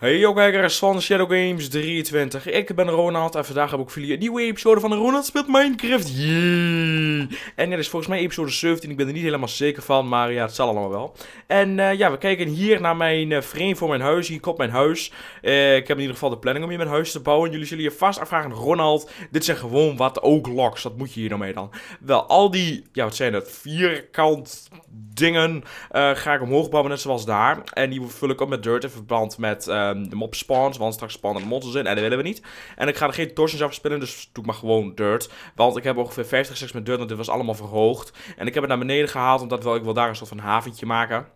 Hey yo kijkers van Shadow Games 23, ik ben Ronald en vandaag heb ik voor jullie een nieuwe episode van Ronald speelt Minecraft, yeah! En dit is volgens mij episode 17, ik ben er niet helemaal zeker van, maar ja, het zal allemaal wel. En eh, ja, we kijken hier naar mijn eh, frame voor mijn huis, hier komt mijn huis. Eh, ik heb in ieder geval de planning om hier mijn huis te bouwen. Jullie zullen je vast afvragen, Ronald, dit zijn gewoon wat ook locks. wat moet je hier nou mee dan? Wel, al die, ja wat zijn dat, vierkant dingen ga ik omhoog bouwen, net zoals daar. En die vul ik op met dirt en verbrand met Ehm, de mob spawns. Want straks spannen de monsters in en dat willen we niet. En ik ga er geen torsions afspelen, dus doe maar gewoon dirt. Want ik heb ongeveer 50 seks met dirt, want dit was allemaal verhoogd. En ik heb het naar beneden gehaald, omdat wel, ik wil daar een soort van haventje maken.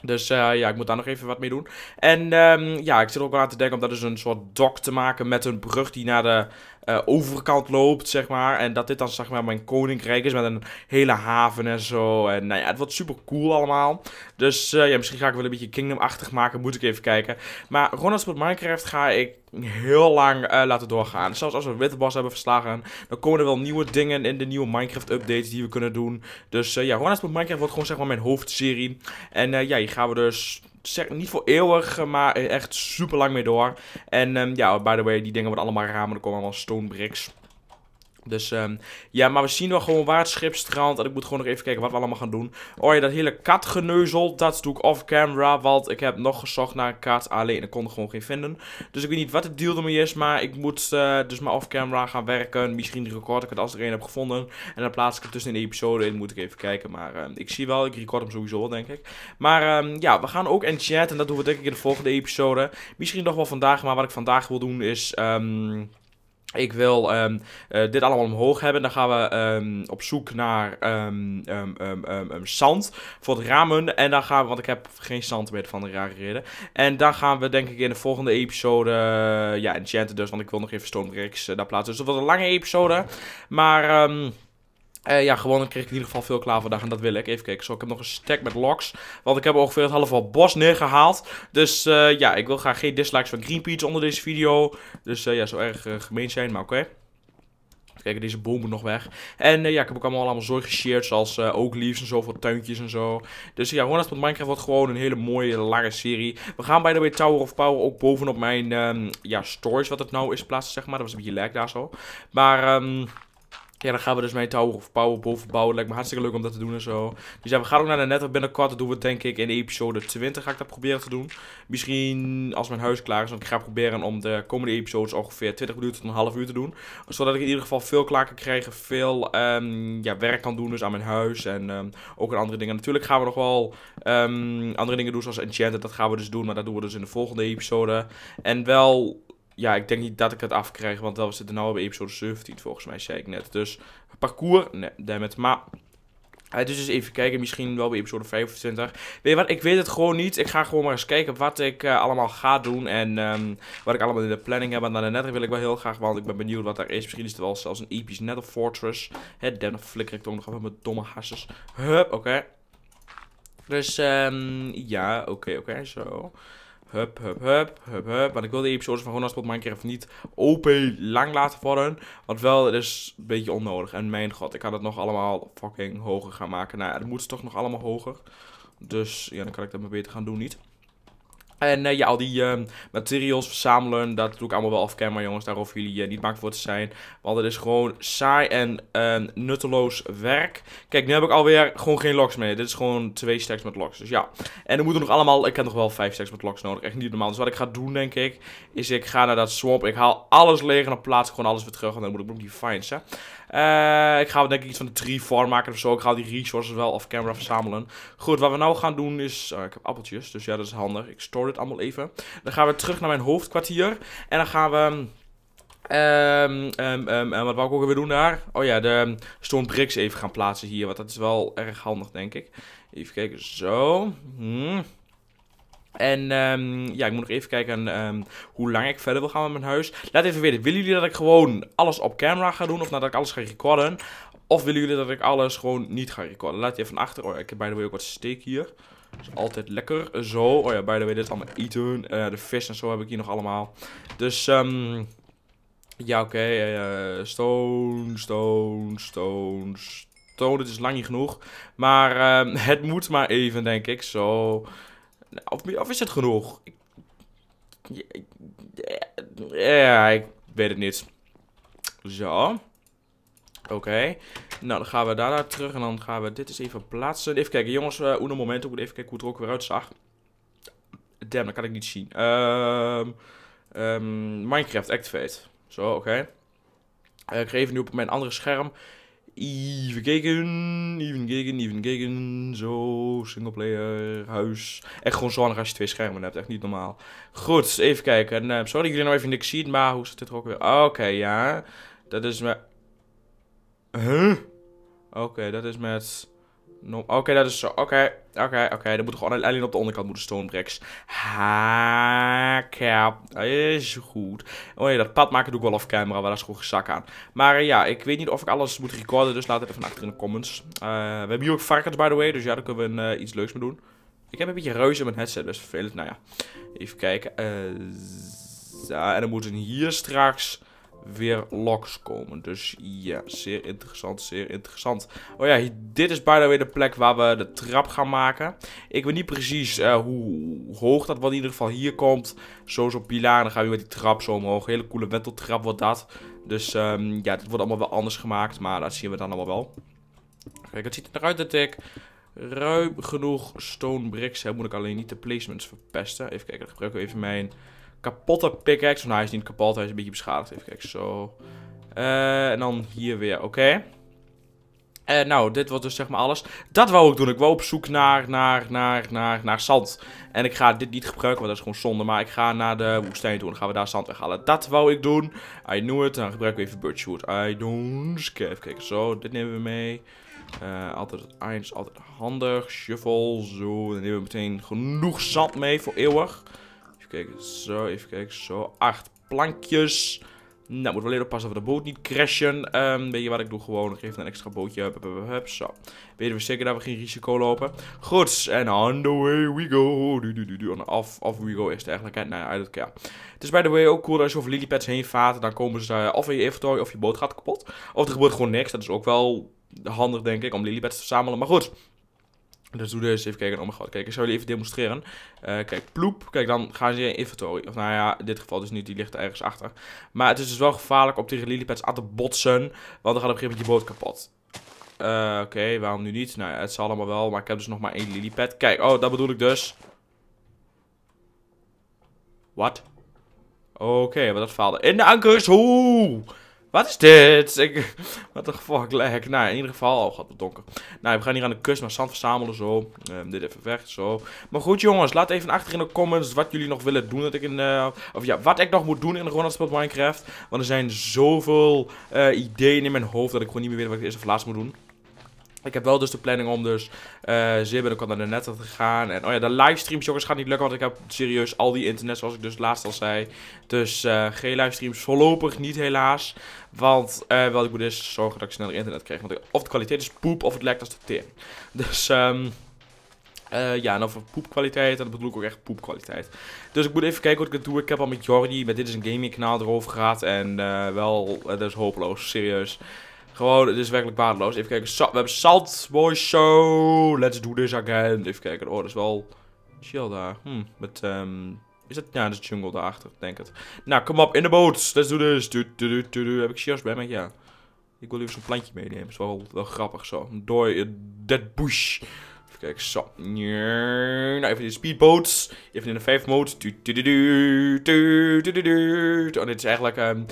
Dus eh, ja, ik moet daar nog even wat mee doen. En ehm, ja, ik zit ook aan te denken om daar dus een soort dok te maken met een brug die naar de eh, overkant loopt, zeg maar. En dat dit dan, zeg maar, mijn koninkrijk is met een hele haven en zo. En nou ja, het wordt super cool allemaal. Dus eh, ja, misschien ga ik wel een beetje Kingdom-achtig maken, moet ik even kijken. Maar Ronald met Minecraft ga ik heel lang eh, laten doorgaan. Zelfs als we Witte hebben verslagen, dan komen er wel nieuwe dingen in de nieuwe Minecraft-updates die we kunnen doen. Dus eh, ja, Runners met Minecraft wordt gewoon zeg maar mijn hoofdserie. En eh, ja, hier gaan we dus zeg, niet voor eeuwig, maar echt super lang mee door. En ehm, ja, by the way, die dingen worden allemaal ramen. Er komen allemaal stone bricks. Dus um, ja, maar we zien wel gewoon waar het schip strandt. En ik moet gewoon nog even kijken wat we allemaal gaan doen. Oh ja, dat hele katgeneuzel, dat doe ik off-camera. Want ik heb nog gezocht naar een kat, alleen ik kon er gewoon geen vinden. Dus ik weet niet wat het deal ermee is, maar ik moet eh, dus maar off-camera gaan werken. Misschien record ik het als ik er een heb gevonden. En dan plaats ik het tussen in de episode in, moet ik even kijken. Maar uh, ik zie wel, ik record hem sowieso, denk ik. Maar um, ja, we gaan ook chat en dat doen we denk ik in de volgende episode. Misschien nog wel vandaag, maar wat ik vandaag wil doen is... Um, ik wil ehm, eh, dit allemaal omhoog hebben. Dan gaan we ehm, op zoek naar ehm, zand voor het ramen. En dan gaan we, want ik heb geen zand meer van de rare reden. En dan gaan we denk ik in de volgende episode, eh, ja enchanten dus. Want ik wil nog even Stone eh, daar plaatsen. Dus dat wordt een lange episode. Maar... Uh, ja, dan kreeg ik in ieder geval veel klaar vandaag. En dat wil ik. Even kijken. Zo, ik heb nog een stack met locks. Want ik heb ongeveer het halve van bos neergehaald. Dus eh, ja, ik wil graag geen dislikes van Greenpeace onder deze video. Dus eh, ja, zo erg gemeen zijn. Maar oké. Okay. Even kijken, deze boom nog weg. En ja, ik heb ook allemaal, allemaal zorg geshared. Zoals ook leaves en zo voor tuintjes en zo. Dus ja, gewoon als met Minecraft wordt gewoon een hele mooie, lange serie. We gaan bij de Tower of Power ook bovenop mijn ehm, ja, storage. Wat het nou is plaatsen, zeg maar. Dat was een beetje lag daar zo. Maar... ehm ja, dan gaan we dus mee touwen of boven bouwen Lijkt me hartstikke leuk om dat te doen en zo. Dus ja, we gaan ook naar de netwerk binnenkort. Dat doen we denk ik in episode 20 ga ik dat proberen te doen. Misschien als mijn huis klaar is. Want ik ga proberen om de komende episodes ongeveer 20 minuten tot een half uur te doen. Zodat ik in ieder geval veel klaar kan krijgen. Veel ehm, ja, werk kan doen dus aan mijn huis. En ehm, ook aan andere dingen. Natuurlijk gaan we nog wel ehm, andere dingen doen zoals enchanted. Dat gaan we dus doen. Maar dat doen we dus in de volgende episode. En wel ja, ik denk niet dat ik het afkrijg, want dat was het nou bij episode 17 volgens mij, zei ik net. Dus parcours, nee, dammit. Maar het eh, is dus even kijken, misschien wel bij episode 25. Weet je wat, ik weet het gewoon niet. Ik ga gewoon maar eens kijken wat ik eh, allemaal ga doen en ehm, wat ik allemaal in de planning heb. En de netter wil ik wel heel graag, want ik ben benieuwd wat daar is. Misschien is het wel zelfs een episch nether Fortress. Hè, dan flikker ik toch nog even met domme hasses. Hup, oké. Dus, um, ja, oké, oké, zo. Hup, hup, hup, hup, hup. Want ik wil de episodes van Ronald keer Minecraft niet open lang laten vallen, Want wel, het is een beetje onnodig. En mijn god, ik kan het nog allemaal fucking hoger gaan maken. Nou, het moet toch nog allemaal hoger. Dus ja, dan kan ik dat maar beter gaan doen niet. En uh, al die ehm, materials verzamelen, dat doe ik allemaal wel off-camera jongens. Daar hoeven jullie eh, niet maakt voor te zijn. Want het is gewoon saai en ehm, nutteloos werk. Kijk, nu heb ik alweer gewoon geen locks meer. Dit is gewoon twee stacks met locks, Dus ja. En er moeten nog allemaal, ik heb nog wel vijf stacks met locks nodig. Echt niet normaal. Dus wat ik ga doen, denk ik, is ik ga naar dat swamp. Ik haal alles leeg en dan plaats ik gewoon alles weer terug. En dan moet ik nog die finds, hè. Uh, ik ga denk ik iets van de tree farm maken of zo. Ik ga die resources wel off camera verzamelen. Goed, wat we nou gaan doen is... Uh, ik heb appeltjes, dus ja, dat is handig. Ik store dit allemaal even. Dan gaan we terug naar mijn hoofdkwartier. En dan gaan we... Um, um, wat wou ik ook weer doen daar? Oh ja, de stone bricks even gaan plaatsen hier. Want dat is wel erg handig, denk ik. Even kijken, zo. Hmm. En um, ja, ik moet nog even kijken um, hoe lang ik verder wil gaan met mijn huis. Laat even weten, willen jullie dat ik gewoon alles op camera ga doen? Of nadat ik alles ga recorden? Of willen jullie dat ik alles gewoon niet ga recorden? Laat even achter. Oh, ik heb bij de way ook wat steek hier. Dat is altijd lekker. Zo. Oh ja, bij de way, dit is allemaal eten. Eh, de vis en zo heb ik hier nog allemaal. Dus, um, ja, oké. Okay. Uh, eh, eh, stone, stone, stone, stone. Het is lang niet genoeg. Maar het moet maar even, denk ik. Zo. Of, of is het genoeg? Ik, ja, ik weet het niet. Zo. Oké. Nou, dan gaan we daar naar terug. En dan gaan we dit eens even plaatsen. Even kijken, jongens. Uh, eh, een moment. Ik moet even kijken hoe het er ook weer uitzag. Damn, dat kan ik niet zien. Ehm, ehm, Minecraft Activate. Zo, oké. Eh, ik ga even nu op mijn andere scherm. Even kijken, even kijken, even kijken. Zo, singleplayer, huis. Echt gewoon zonnig als je twee schermen hebt, echt niet normaal. Goed, even kijken. En, eh, sorry dat jullie nou even niks zien, maar hoe zit dit er ook weer? Oké, ja. Dat is met... Huh? Oké, dat is met oké, dat is zo. Oké, oké, oké. Dan moet gewoon alleen op de onderkant moeten Ha, Dat Is goed. Oh nee, dat pad maken doe ik wel off camera, maar dat is gewoon gezak aan. Maar eh, ja, ik weet niet of ik alles moet recorden, dus laat het even achter in de comments. Eh, we hebben hier ook varkens, by the way, dus ja, daar kunnen we eh, iets leuks mee doen. Ik heb een beetje reuze in mijn headset, dus vervelend. Nou ja, even kijken. en dan moeten we hier straks weer locks komen. Dus ja, zeer interessant, zeer interessant. Oh ja, dit is bijna weer de plek waar we de trap gaan maken. Ik weet niet precies eh, hoe hoog dat wat in ieder geval hier komt. Zo zo'n pilaar, dan gaan we met die trap zo omhoog. Hele coole wenteltrap wordt dat. Dus ehm, ja, dit wordt allemaal wel anders gemaakt, maar dat zien we dan allemaal wel. Kijk, het ziet eruit dat ik ruim genoeg stone bricks heb. Moet ik alleen niet de placements verpesten. Even kijken, dan gebruik ik even mijn kapotte pickaxe. Nou, hij is niet kapot, hij is een beetje beschadigd. Even kijken, zo. Eh, en dan hier weer, oké. Okay. Eh, nou, dit was dus zeg maar alles. Dat wou ik doen. Ik wou op zoek naar, naar, naar, naar, naar zand. En ik ga dit niet gebruiken, want dat is gewoon zonde. Maar ik ga naar de woestijn toe en dan gaan we daar zand weghalen. Dat wou ik doen. I knew it. Dan gebruiken we even birchwood. I don't care. Even kijken, zo. Dit nemen we mee. Eh, altijd het is altijd handig. Shuffle, zo. Dan nemen we meteen genoeg zand mee voor eeuwig kijken. Zo, even kijken. Zo, acht plankjes. Nou, moet wel leren oppassen dat we de boot niet crashen. Ehm, weet je wat ik doe? Gewoon, ik geef een extra bootje. Hup, hup, hup, zo. Weten we zeker dat we geen risico lopen. Goed, en on the way we go. Du, du, du, du. Off, off we go is het eigenlijk. Nou Nee, I Het is by the way ook cool als je over lilipads heen vaart. Dan komen ze eh, of in je inventory of je boot gaat kapot. Of er gebeurt gewoon niks. Dat is ook wel handig, denk ik, om lilipads te verzamelen. Maar goed... Dus doe deze even kijken. Oh mijn god, kijk, ik zou jullie even demonstreren. Eh, kijk, ploep. Kijk, dan gaan ze in inventory. Of nou ja, in dit geval dus niet. Die ligt ergens achter. Maar het is dus wel gevaarlijk om tegen lilipads aan te botsen. Want dan gaat op een gegeven moment je boot kapot. Eh, oké, waarom nu niet? Nou ja, het zal allemaal wel. Maar ik heb dus nog maar één lilipad. Kijk, oh, dat bedoel ik dus. Wat? Oké, maar dat faalde. In de ankers! Hoe? Wat is dit? wat de fuck lag. Nou, in ieder geval. Oh, gaat het donker. Nou, we gaan hier aan de kust maar zand verzamelen. Zo. Ehm, dit even weg. Zo. Maar goed, jongens. Laat even achter in de comments wat jullie nog willen doen. Dat ik in, eh, of ja, wat ik nog moet doen in Ronald Spot Minecraft. Want er zijn zoveel eh, ideeën in mijn hoofd dat ik gewoon niet meer weet wat ik eerst of laatst moet doen. Ik heb wel dus de planning om dus uh, Zib naar de netten te gaan. En oh ja, de livestreams jongens gaat niet lukken, want ik heb serieus al die internet zoals ik dus laatst al zei. Dus eh, geen livestreams voorlopig niet helaas. Want uh, eh, wat ik moet dus zorgen dat ik sneller internet krijg. Want of de kwaliteit is poep of het lekt als de tin. Dus um, ja, en over poepkwaliteit. En dat bedoel ik ook echt poepkwaliteit. Dus ik moet even kijken wat ik doe. Ik heb al met Jordi, met Dit is een Gaming kanaal erover gehad. En wel, dat is hopeloos, serieus. Gewoon, het is werkelijk waardeloos. Even kijken. we hebben Salt Boy Show. Let's do this again. Even kijken. Oh, dat is wel chill daar. Hm, met, um... Is dat... Ja, de jungle daarachter. Denk het. Nou, kom op. In de boot. Let's do this. Du -du -du -du Heb ik shears bij me? Ja. Ik wil even zo'n plantje meenemen. Dat is wel, wel grappig zo. Door dat bush. Kijk, zo. Nou, even de speedboats. Even in de 5 mode. Oh, dit is eigenlijk... Um...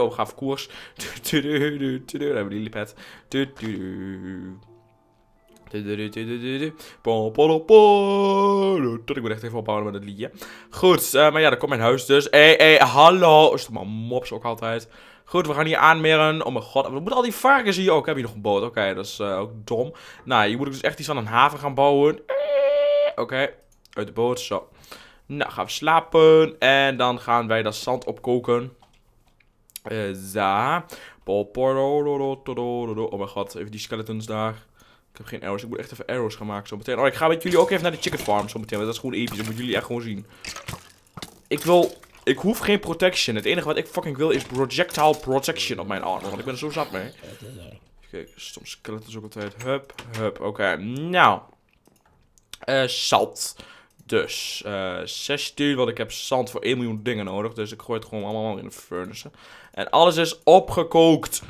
Oh, gaaf koers. Dan hebben we die lipet. Tot ik moet echt even opbouwen met het liedje. Goed, eh, maar ja, daar komt mijn huis dus. Hé, hey, hé, hey, hallo. Is toch maar mops ook altijd. Goed, we gaan hier aanmeren. Oh mijn god, we moeten al die varkens hier ook. Heb je nog een boot? Oké, dat is eh, ook dom. Nou, hier moet ik dus echt iets aan een haven gaan bouwen. Oké, uit de boot, zo. Nou, gaan we slapen. En dan gaan wij dat zand opkoken. Uh, eh, za. Oh mijn god, even die skeletons daar heb geen arrows. Ik moet echt even arrows gaan maken zo meteen. Oh, ik ga met jullie ook even naar de chicken farm zo meteen. Want dat is gewoon episch. Dat moeten jullie echt gewoon zien. Ik wil... Ik hoef geen protection. Het enige wat ik fucking wil is projectile protection op mijn arm. Want ik ben er zo zat mee. Kijk, stom skeletons ook altijd. Hup, hup. Oké, nou. Uh, eh, zand. Dus, uh, eh, 16, want ik heb zand voor 1 miljoen dingen nodig. Dus ik gooi het gewoon allemaal in de furnace. En alles is opgekookt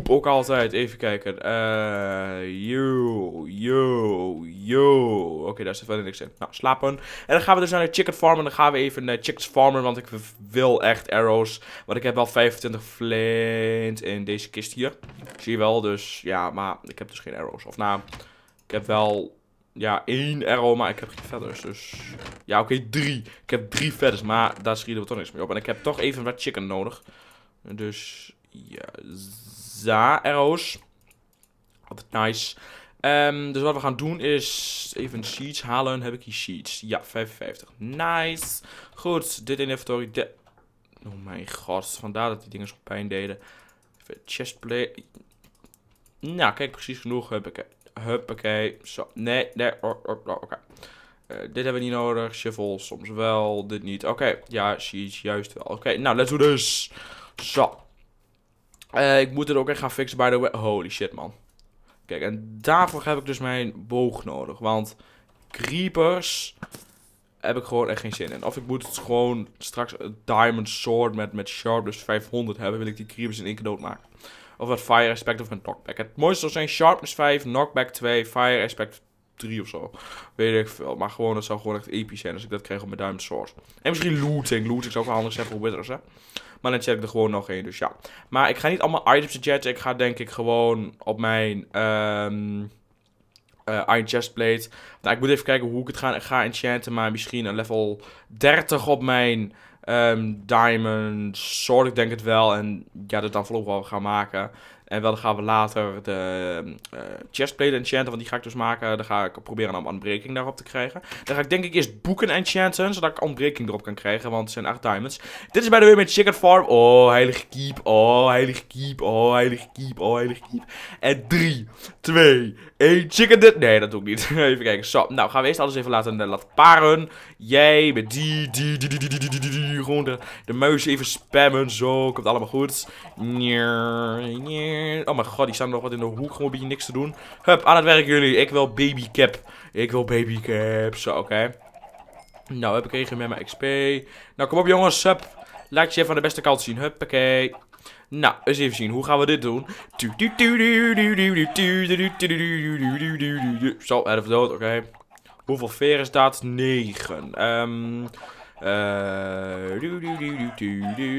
poep ook altijd. Even kijken. Eh, yo, yo, yo. Oké, daar zit verder niks in. Nou, slapen. En dan gaan we dus naar de chicken farm. En dan gaan we even naar chicks farmen. Want ik wil echt arrows. Want ik heb wel 25 flint in deze kist hier. Zie je wel. Dus ja, maar ik heb dus geen arrows. Of nou, ik heb wel... Ja, één arrow, maar ik heb geen feathers, dus... Ja, oké, okay, drie. Ik heb drie feathers, maar daar schieten we toch niks mee op. En ik heb toch even wat chicken nodig. Dus... Ja, daar, arrows. Altijd nice. Ehm, dus wat we gaan doen is even sheets halen. Heb ik hier sheets? Ja, 55. Nice. Goed, dit inventory. De... Oh mijn god, vandaar dat die dingen zo pijn deden. Even chestplate. Nou, kijk, precies genoeg. Huppakee. Huppakee. Zo. Nee, nee. Oh, oh, oh, oké. Eh, dit hebben we niet nodig. Shovel soms wel. Dit niet. Oké. Ja, sheets. Juist wel. Oké. Nou, let's do this. Zo. Eh, ik moet het ook echt gaan fixen, by the way. Holy shit, man. Kijk, en daarvoor heb ik dus mijn boog nodig. Want creepers heb ik gewoon echt geen zin in. Of ik moet het gewoon straks een diamond sword met, met sharpness dus 500 hebben. Wil ik die creepers in één keer doodmaken. Of wat fire aspect of een knockback. Het mooiste zou zijn sharpness 5, knockback 2, fire aspect 3 of zo. Weet ik veel. Maar gewoon, dat zou gewoon echt episch zijn als ik dat kreeg op mijn diamond sword En misschien looting. Looting zou ook wel handig zijn voor Withers, hè. Maar dan check ik er gewoon nog één, dus ja. Maar ik ga niet allemaal items chatten. Ik ga denk ik gewoon op mijn... Um, uh, Iron Chestplate. Nou, ik moet even kijken hoe ik het ga, ga enchanten. Maar misschien een level 30 op mijn ehm, Diamond Sword. Ik denk het wel. En ja, dat dan voorlopig wel gaan maken. En dan gaan we later de chestplate enchanten, want die ga ik dus maken. Dan ga ik proberen om ontbreking daarop te krijgen. Dan ga ik denk ik eerst boeken enchanten, zodat ik ontbreking erop kan krijgen, want het zijn 8 diamonds. Dit is bij de weer met chicken farm. Oh, heilig keep. Oh, heilig keep. Oh, heilig keep. Oh, heilig keep. En 3, 2, 1, chicken dit. Nee, dat doe ik niet. even kijken. Zo, nou gaan we eerst alles even laten, laten paren. Jij met die, die, die, die, die, die, die, die, die. Gewoon de, muis even spammen. Zo, komt allemaal goed. Oh mijn god, die staan nog wat in de hoek. Gewoon een beetje niks te doen. Hup, aan het werk jullie. Ik wil baby cap. Ik wil cap. Zo, oké. Nou, heb ik regen met mijn XP. Nou, kom op jongens. Hup. Laat je even aan de beste kant zien. Huppakee. Nou, eens even zien. Hoe gaan we dit doen? Zo, 11 dood. Oké. Okay. Hoeveel veer is dat? 9. Ehm... Eh,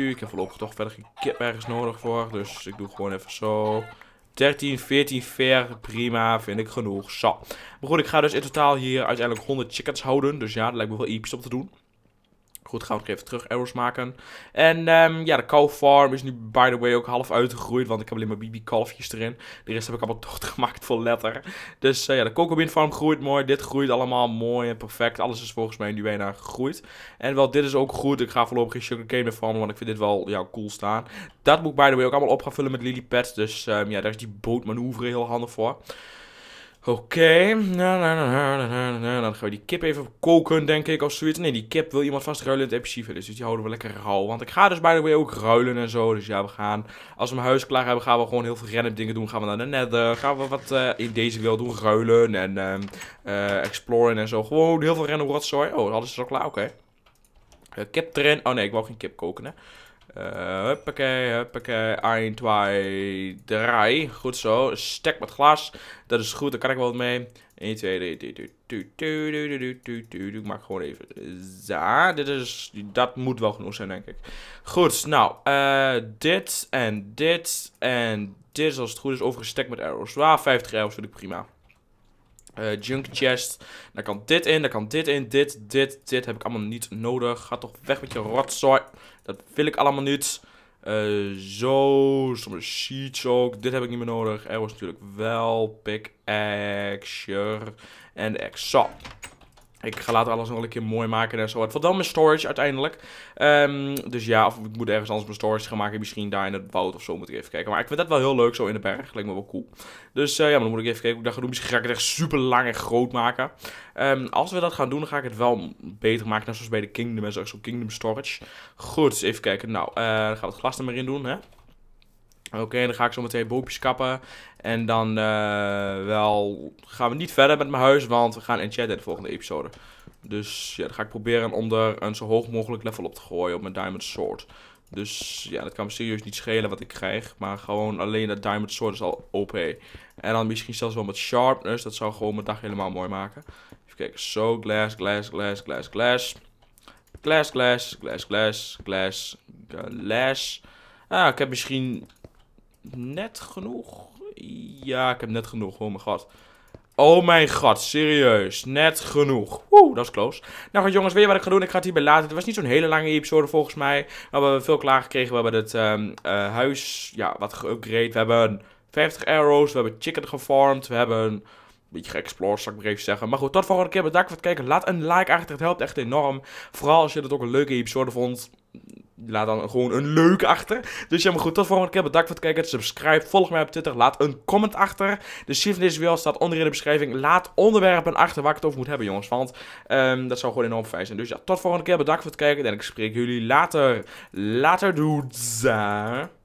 ik heb voorlopig toch verder geen kip ergens nodig voor. Dus ik doe gewoon even zo. 13, 14 ver, prima, vind ik genoeg. Zo. Maar goed, ik ga dus in totaal hier uiteindelijk 100 chickens houden. Dus ja, dat lijkt me wel episch om te doen goed, gaan we nog even terug errors maken. En ehm, ja, de cow farm is nu by the way ook half uitgegroeid. Want ik heb alleen maar Bibi kalfjes erin. De rest heb ik allemaal gemaakt voor letter. Dus eh, ja, de bean farm groeit mooi. Dit groeit allemaal mooi en perfect. Alles is volgens mij nu bijna gegroeid. En wel, dit is ook goed. Ik ga voorlopig geen sugarcane meer farmen. Want ik vind dit wel ja, cool staan. Dat moet ik by the way ook allemaal op vullen met lily pads. Dus ehm, ja, daar is die bootmanoeuvre heel handig voor. Oké, dan gaan we die kip even koken, denk ik, of zoiets. Nee, die kip wil iemand vast ruilen in het dus die houden we lekker rauw. Want ik ga dus bij de way ook ruilen en zo, dus ja, we gaan, als we mijn huis klaar hebben, gaan we gewoon heel veel random dingen doen. Gaan we naar de nether, gaan we wat eh, in deze wereld doen, ruilen en ehm, eh, exploren en zo. Gewoon heel veel random rotzooi. Oh, alles is al klaar, oké. Eh, kip erin, oh nee, ik wou geen kip koken, hè. Uh, huppakee, huppakee. 1, 2, 3. Goed zo. Stek met glas. Dat is goed, daar kan ik wel mee. 1, 2, 3. Ik maak gewoon even. Za, Dit is, dat moet wel genoeg zijn, denk ik. Goed, nou. Uh, dit en dit en dit. Als het goed is, overigens met arrows. Waar 50 arrows vind ik prima. Uh, junk chest. Daar kan dit in, daar kan dit in, dit, dit, dit heb ik allemaal niet nodig. Ga toch weg met je rotzooi. Dat wil ik allemaal niet. Eh, zo, sommige sheets ook. Dit heb ik niet meer nodig. Er was natuurlijk wel. Pickaxe. En de Zo. Ik ga later alles nog een keer mooi maken en zo. Het valt wel mijn storage uiteindelijk. Ehm, dus ja, of ik moet ergens anders mijn storage gaan maken. Misschien daar in het woud of zo moet ik even kijken. Maar ik vind dat wel heel leuk zo in de berg. Lijkt me wel cool. Dus eh, ja, maar dan moet ik even kijken hoe ik dat ga doen. Misschien ga ik het echt super lang en groot maken. Ehm, als we dat gaan doen, dan ga ik het wel beter maken. Net zoals bij de Kingdom en zo. Kingdom Storage. Goed, even kijken. Nou, eh, dan gaan we het glas er maar in doen. Hè? Oké, dan ga ik zo meteen boompjes kappen. En dan eh, wel gaan we niet verder met mijn huis, want we gaan in chat in de volgende episode. Dus ja, dan ga ik proberen om er een zo hoog mogelijk level op te gooien op mijn Diamond Sword. Dus ja, dat kan me serieus niet schelen wat ik krijg. Maar gewoon alleen dat Diamond Sword is al OP. En dan misschien zelfs wel met Sharpness. Dat zou gewoon mijn dag helemaal mooi maken. Even kijken. Zo, glass, glass, glass, glass, glass. Glass, glass, glass, glass, glass, glass. Ah, ik heb misschien net genoeg. Ja, ik heb net genoeg. Oh mijn god. Oh mijn god, serieus. Net genoeg. Woe, dat is close. Nou goed jongens, weet je wat ik ga doen? Ik ga het hierbij laten. Het was niet zo'n hele lange episode volgens mij. Maar we hebben veel klaargekregen. We hebben het ehm, eh, huis, ja, wat geupgrade. We hebben 50 arrows. We hebben chicken gefarmd. We hebben een beetje geëxplored, zal ik maar even zeggen. Maar goed, tot volgende keer. Bedankt voor het kijken. Laat een like achter. Het helpt echt enorm. Vooral als je het ook een leuke episode vond Laat dan gewoon een leuk achter. Dus ja, maar goed, tot volgende keer. Bedankt voor het kijken. Subscribe, volg mij op Twitter. Laat een comment achter. De shift van staat onder in de beschrijving. Laat onderwerpen achter waar ik het over moet hebben, jongens. Want ehm, dat zou gewoon enorm fijn zijn. Dus ja, tot volgende keer. Bedankt voor het kijken. En ik spreek jullie later. Later, dudes.